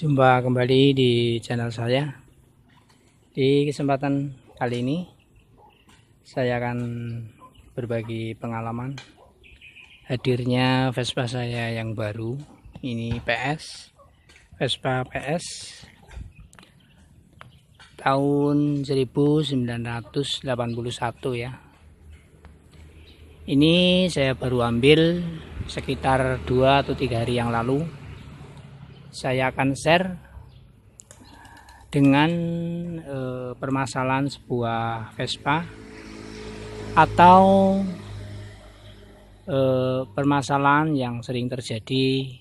Jumpa kembali di channel saya. Di kesempatan kali ini saya akan berbagi pengalaman hadirnya Vespa saya yang baru. Ini PS Vespa PS tahun 1981 ya. Ini saya baru ambil sekitar 2 atau 3 hari yang lalu saya akan share dengan e, permasalahan sebuah Vespa atau e, permasalahan yang sering terjadi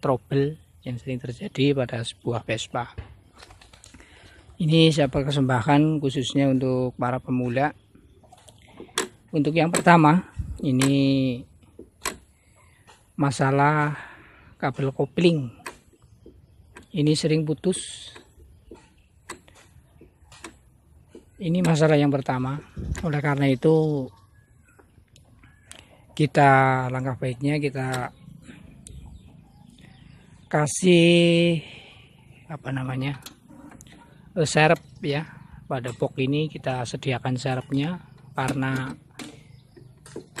trouble yang sering terjadi pada sebuah Vespa ini saya persembahkan khususnya untuk para pemula untuk yang pertama ini masalah kabel kopling ini sering putus ini masalah yang pertama oleh karena itu kita langkah baiknya kita kasih apa namanya eh, serep ya pada box ini kita sediakan serepnya karena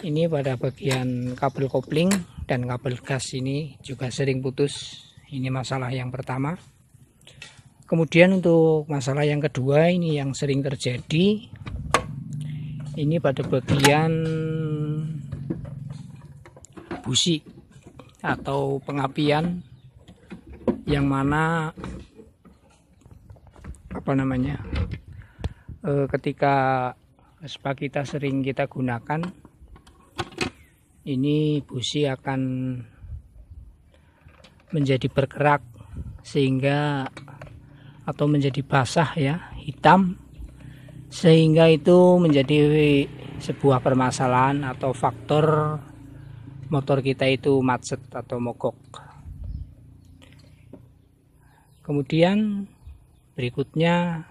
ini pada bagian kabel kopling dan kabel gas ini juga sering putus ini masalah yang pertama. Kemudian untuk masalah yang kedua ini yang sering terjadi ini pada bagian busi atau pengapian yang mana apa namanya e, ketika spa kita sering kita gunakan ini busi akan menjadi berkerak sehingga atau menjadi basah ya hitam sehingga itu menjadi sebuah permasalahan atau faktor motor kita itu macet atau mogok kemudian berikutnya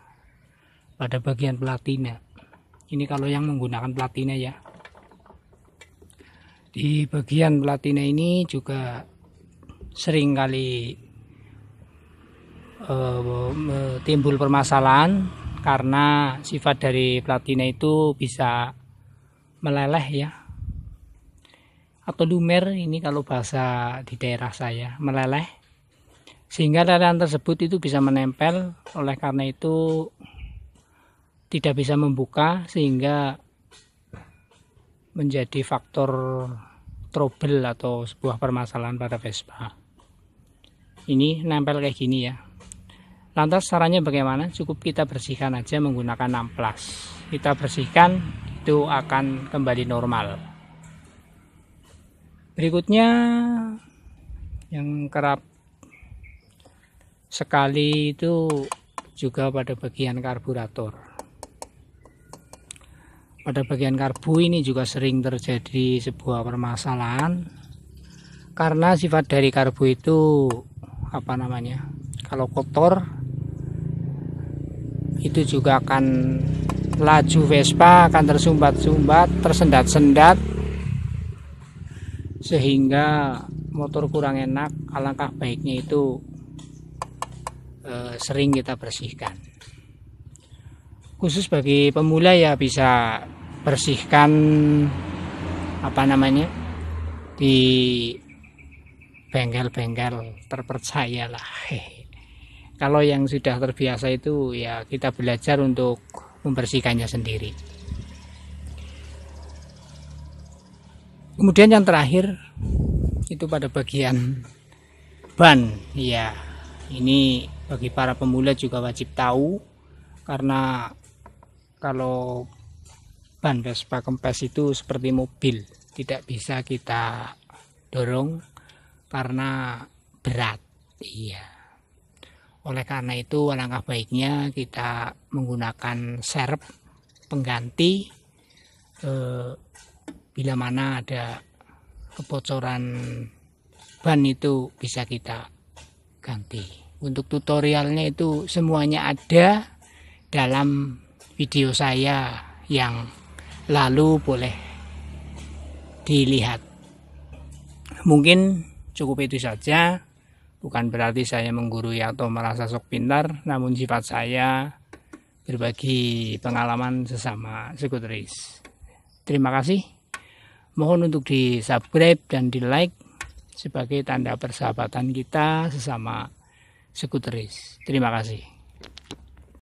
pada bagian platina ini kalau yang menggunakan platina ya di bagian platina ini juga seringkali uh, eh, timbul permasalahan karena sifat dari platina itu bisa meleleh ya atau lumer ini kalau bahasa di daerah saya meleleh sehingga lelehan tersebut itu bisa menempel oleh karena itu tidak bisa membuka sehingga menjadi faktor trouble atau sebuah permasalahan pada Vespa ini nempel kayak gini ya lantas caranya bagaimana cukup kita bersihkan aja menggunakan amplas kita bersihkan itu akan kembali normal berikutnya yang kerap sekali itu juga pada bagian karburator pada bagian karbu ini juga sering terjadi sebuah permasalahan karena sifat dari karbu itu apa namanya kalau kotor itu juga akan laju Vespa akan tersumbat-sumbat tersendat-sendat sehingga motor kurang enak alangkah baiknya itu e, sering kita bersihkan khusus bagi pemula ya bisa bersihkan apa namanya di bengkel-bengkel terpercaya lah kalau yang sudah terbiasa itu ya kita belajar untuk membersihkannya sendiri kemudian yang terakhir itu pada bagian ban ya ini bagi para pemula juga wajib tahu karena kalau ban Vespa kempes itu seperti mobil tidak bisa kita dorong karena berat. Iya. Oleh karena itu alangkah baiknya kita menggunakan serep pengganti eh, bila mana ada kebocoran ban itu bisa kita ganti. Untuk tutorialnya itu semuanya ada dalam video saya yang lalu boleh dilihat. Mungkin Cukup itu saja. Bukan berarti saya menggurui atau merasa sok pintar, namun sifat saya berbagi pengalaman sesama sekuteris. Terima kasih. Mohon untuk di subscribe dan di like sebagai tanda persahabatan kita sesama sekuteris. Terima kasih.